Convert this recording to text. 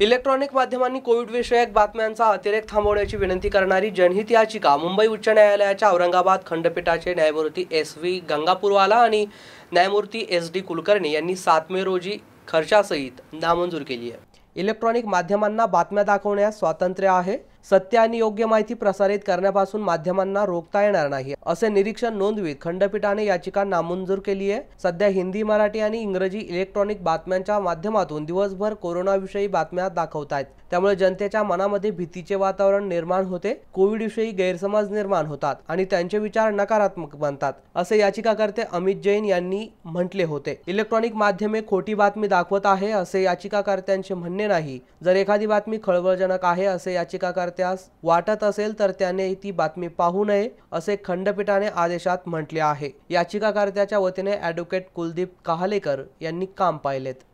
electronic माध्यमांनी कोविडविषयक बातम्यांचा अतिरेक थांबवण्याची विनंती करणारी जनहित याचिका मुंबई उच्च न्यायालयाच्या औरंगाबाद खंडपीठाचे न्यायमूर्ती एस व्ही गंगापूरवाला आणि न्यायमूर्ती एस डी कुलकर्णी यांनी सात मे रोजी खर्चासहित नामंजूर केली आहे इलेक्ट्रॉनिक माध्यमांना बातम्या दाखवण्यास स्वातंत्र्य आहे सत्य आणि योग्य माहिती प्रसारित करण्यापासून माध्यमांना रोखता येणार नाही असे निरीक्षण नोंदवीत खंडपीठाने याचिका नामंजूर केली आहे सध्या हिंदी मराठी आणि इंग्रजी इलेक्ट्रॉनिक बातम्यांच्या माध्यमातून दिवसभर कोरोनाविषयी बातम्या दाखवतायत त्यामुळे जनतेच्या मनामध्ये भीतीचे वातावरण निर्माण होते कोविडविषयी गैरसमज निर्माण होतात आणि त्यांचे विचार नकारात्मक बनतात असे याचिकाकर्ते अमित जैन यांनी म्हटले होते इलेक्ट्रॉनिक माध्यमे खोटी बातमी दाखवत आहे असे याचिकाकर्त्यांचे म्हणणे नाही जर एखादी बातमी खळबळजनक आहे असे याचिकाकर्ते त्यास वाटत असेल तर त्याने ती बातमी पाहू नये असे खंडपीठाने आदेशात म्हटले आहे याचिकाकर्त्याच्या वतीने ॲडव्होकेट कुलदीप कहालेकर यांनी काम पाहिलेत